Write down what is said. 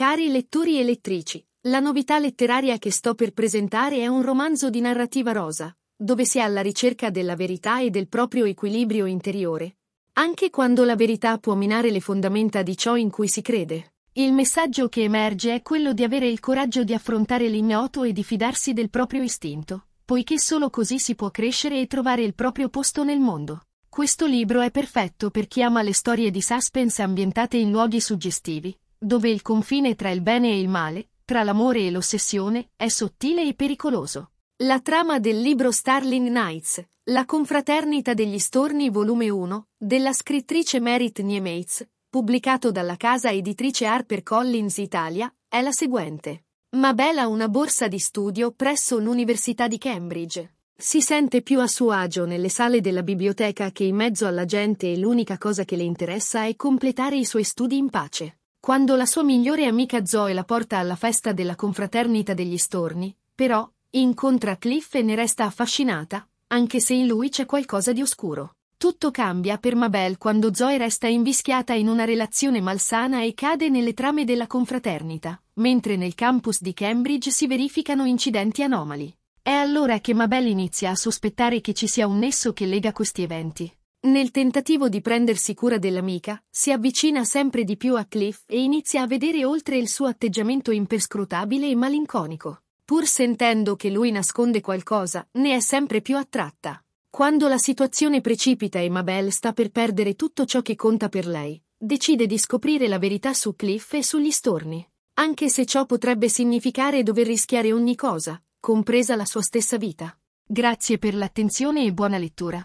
Cari lettori e lettrici, la novità letteraria che sto per presentare è un romanzo di narrativa rosa, dove si è alla ricerca della verità e del proprio equilibrio interiore. Anche quando la verità può minare le fondamenta di ciò in cui si crede. Il messaggio che emerge è quello di avere il coraggio di affrontare l'ignoto e di fidarsi del proprio istinto, poiché solo così si può crescere e trovare il proprio posto nel mondo. Questo libro è perfetto per chi ama le storie di suspense ambientate in luoghi suggestivi, dove il confine tra il bene e il male, tra l'amore e l'ossessione, è sottile e pericoloso. La trama del libro Starling Nights, La confraternita degli storni volume 1, della scrittrice Merit Niemates, pubblicato dalla casa editrice HarperCollins Italia, è la seguente. Mabel ha una borsa di studio presso l'Università di Cambridge. Si sente più a suo agio nelle sale della biblioteca che in mezzo alla gente e l'unica cosa che le interessa è completare i suoi studi in pace. Quando la sua migliore amica Zoe la porta alla festa della confraternita degli storni, però, incontra Cliff e ne resta affascinata, anche se in lui c'è qualcosa di oscuro. Tutto cambia per Mabel quando Zoe resta invischiata in una relazione malsana e cade nelle trame della confraternita, mentre nel campus di Cambridge si verificano incidenti anomali. È allora che Mabel inizia a sospettare che ci sia un nesso che lega questi eventi. Nel tentativo di prendersi cura dell'amica, si avvicina sempre di più a Cliff e inizia a vedere oltre il suo atteggiamento imperscrutabile e malinconico. Pur sentendo che lui nasconde qualcosa, ne è sempre più attratta. Quando la situazione precipita e Mabel sta per perdere tutto ciò che conta per lei, decide di scoprire la verità su Cliff e sugli storni. Anche se ciò potrebbe significare dover rischiare ogni cosa, compresa la sua stessa vita. Grazie per l'attenzione e buona lettura.